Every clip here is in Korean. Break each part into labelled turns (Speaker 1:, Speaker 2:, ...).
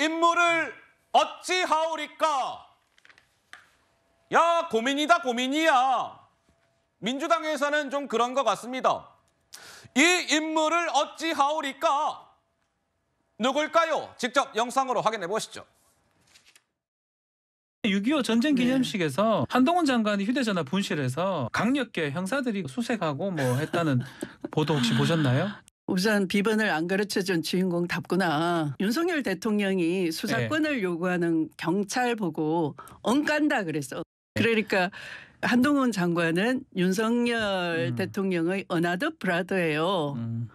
Speaker 1: 임무를 어찌하오리까? 야, 고민이다, 고민이야. 민주당에서는 좀 그런 것 같습니다. 이 임무를 어찌하오리까? 누굴까요? 직접 영상으로 확인해 보시죠. 6.25 전쟁 네. 기념식에서 한동훈 장관이 휴대전화 분실해서 강력계 형사들이 수색하고 뭐 했다는 보도 혹시 보셨나요?
Speaker 2: 우선 비번을 안 가르쳐준 주인공 답구나. 윤석열 대통령이 수사권을 예. 요구하는 경찰 보고 엉간다 그랬어. 그러니까 한동훈 장관은 윤석열 음. 대통령의 어나더 브라더예요. 음.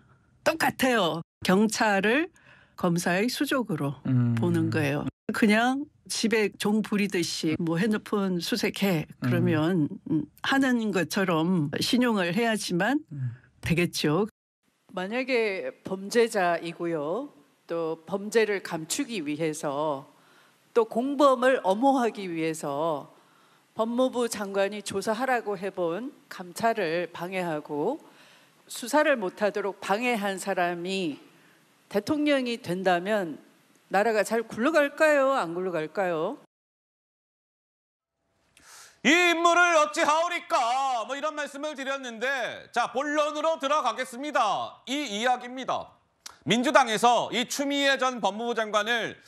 Speaker 2: 똑같아요. 경찰을 검사의 수족으로 음. 보는 거예요. 그냥 집에 종 부리듯이 뭐 핸드폰 수색해 그러면 음. 하는 것처럼 신용을 해야지만 음. 되겠죠. 만약에 범죄자이고요. 또 범죄를 감추기 위해서 또 공범을 엄호하기 위해서 법무부 장관이 조사하라고 해본 감찰을 방해하고 수사를 못하도록 방해한 사람이 대통령이 된다면 나라가 잘 굴러갈까요? 안 굴러갈까요?
Speaker 1: 이 인물을 어찌하오리까 뭐 이런 말씀을 드렸는데 자 본론으로 들어가겠습니다. 이 이야기입니다. 민주당에서 이 추미애 전 법무부 장관을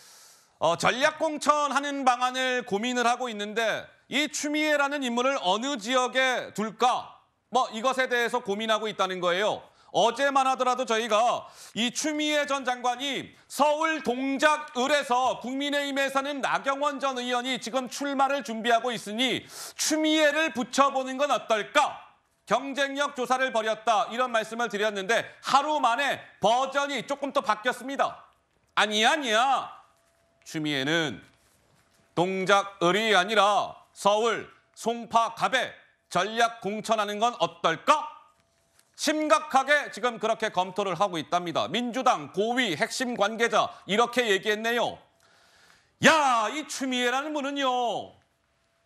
Speaker 1: 어, 전략공천하는 방안을 고민을 하고 있는데 이 추미애라는 인물을 어느 지역에 둘까 뭐 이것에 대해서 고민하고 있다는 거예요. 어제만 하더라도 저희가 이 추미애 전 장관이 서울 동작을에서 국민의힘에 사는 나경원 전 의원이 지금 출마를 준비하고 있으니 추미애를 붙여보는 건 어떨까? 경쟁력 조사를 벌였다 이런 말씀을 드렸는데 하루 만에 버전이 조금 더 바뀌었습니다. 아니야 아니야 추미애는 동작을이 아니라 서울 송파갑에 전략 공천하는 건 어떨까? 심각하게 지금 그렇게 검토를 하고 있답니다. 민주당 고위 핵심 관계자 이렇게 얘기했네요. 야, 이 추미애라는 분은요.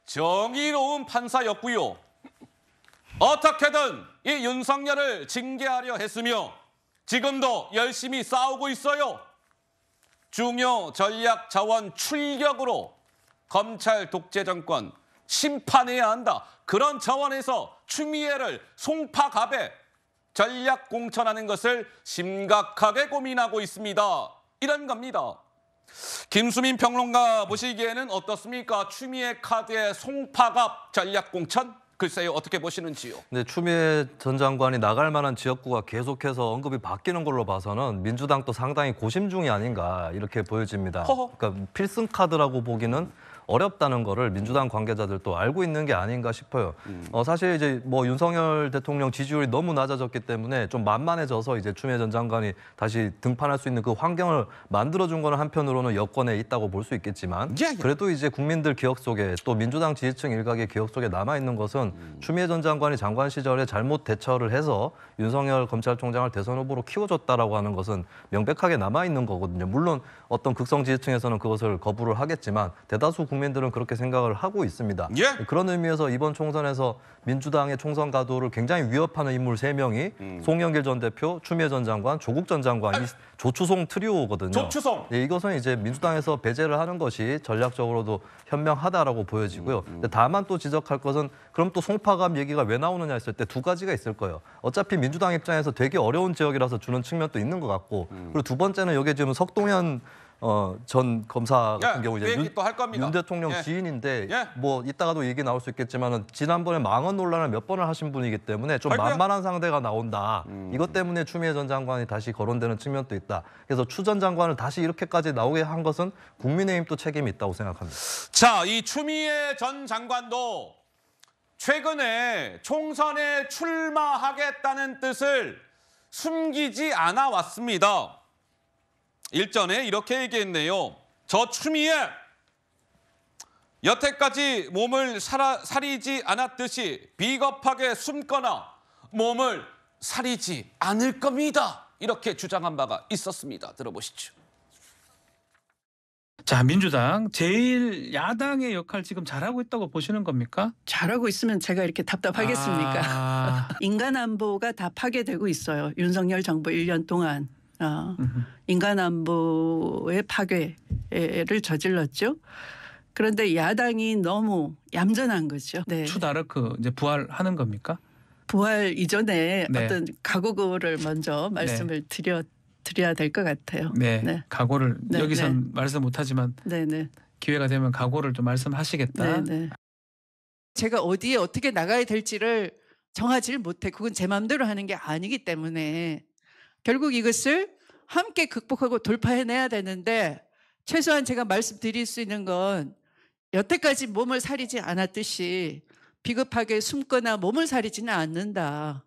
Speaker 1: 정의로운 판사였고요. 어떻게든 이 윤석열을 징계하려 했으며 지금도 열심히 싸우고 있어요. 중요 전략 자원 출격으로 검찰 독재 정권 심판해야 한다. 그런 차원에서 추미애를 송파갑에 전략 공천하는 것을 심각하게 고민하고 있습니다. 이런 겁니다. 김수민 평론가 보시기에는 어떻습니까? 추미애 카드의 송파갑 전략 공천? 글쎄요 어떻게 보시는지요?
Speaker 3: 네, 추미애 전 장관이 나갈 만한 지역구가 계속해서 언급이 바뀌는 걸로 봐서는 민주당도 상당히 고심 중이 아닌가 이렇게 보여집니다. 허허. 그러니까 필승 카드라고 보기는 어렵다는 거를 민주당 관계자들도 알고 있는 게 아닌가 싶어요. 음. 어, 사실 이제 뭐 윤석열 대통령 지지율이 너무 낮아졌기 때문에 좀 만만해져서 이제 추미애 전 장관이 다시 등판할 수 있는 그 환경을 만들어준 거는 한편으로는 여권에 있다고 볼 수 있겠지만 예, 예. 그래도 이제 국민들 기억 속에 또 민주당 지지층 일각의 기억 속에 남아 있는 것은 추미애 전 장관이 장관 시절에 잘못 대처를 해서 윤석열 검찰총장을 대선 후보로 키워줬다라고 하는 것은 명백하게 남아 있는 거거든요. 물론 어떤 극성 지지층에서는 그것을 거부를 하겠지만 대다수 국민들은 그렇게 생각을 하고 있습니다. 예? 그런 의미에서 이번 총선에서 민주당의 총선 가도를 굉장히 위협하는 인물 세명이 음. 송영길 전 대표, 추미애 전 장관, 조국 전 장관 이 조추송 트리오거든요. 조추송. 예, 이것은 이제 민주당에서 배제를 하는 것이 전략적으로도 현명하다라고 보여지고요. 음, 음. 다만 또 지적할 것은 그럼 또또 송파감 얘기가 왜 나오느냐 했을 때 두 가지가 있을 거예요. 어차피 민주당 입장에서 되게 어려운 지역이라서 주는 측면도 있는 것 같고 음. 그리고 두 번째는 여기 지금 석동현 어, 전 검사 같은 예, 경우 이제 그 윤, 윤, 대통령 예. 지인인데 예. 뭐 이따가도 얘기 나올 수 있겠지만은 지난번에 망언 논란을 몇 번을 하신 분이기 때문에 좀아이야 만만한 상대가 나온다. 음. 이것 때문에 추미애 전 장관이 다시 거론되는 측면도 있다. 그래서 추 전 장관을 다시 이렇게까지 나오게 한 것은 국민의힘도 책임이 있다고 생각합니다.
Speaker 1: 자, 이 추미애 전 장관도 최근에 총선에 출마하겠다는 뜻을 숨기지 않아 왔습니다. 일전에 이렇게 얘기했네요. 저 추미애 여태까지 몸을 살아, 사리지 않았듯이 비겁하게 숨거나 몸을 사리지 않을 겁니다. 이렇게 주장한 바가 있었습니다. 들어보시죠. 자, 민주당 제일 야당의
Speaker 2: 역할 지금 잘하고 있다고 보시는 겁니까? 잘하고 있으면 제가 이렇게 답답하겠습니까? 아. 인간 안보가 다 파괴되고 있어요. 윤석열 정부 1년 동안 어, 인간 안보의 파괴를 저질렀죠. 그런데 야당이 너무 얌전한 거죠. 네.
Speaker 1: 추다르크 그 이제 부활하는 겁니까?
Speaker 2: 부활 이전에 네. 어떤 각오를 먼저 말씀을 네. 드렸. 드려야 될 것 같아요. 네, 네.
Speaker 1: 각오를 네, 여기선 네. 말씀 못하지만 네네. 네. 기회가 되면 각오를 좀 말씀하시겠다. 네네.
Speaker 2: 네. 제가 어디에 어떻게 나가야 될지를 정하지 를 못해. 그건 제 마음대로 하는 게 아니기 때문에 결국 이것을 함께 극복하고 돌파해내야 되는데 최소한 제가 말씀드릴 수 있는 건 여태까지 몸을 사리지 않았듯이 비겁하게 숨거나 몸을 사리지는 않는다.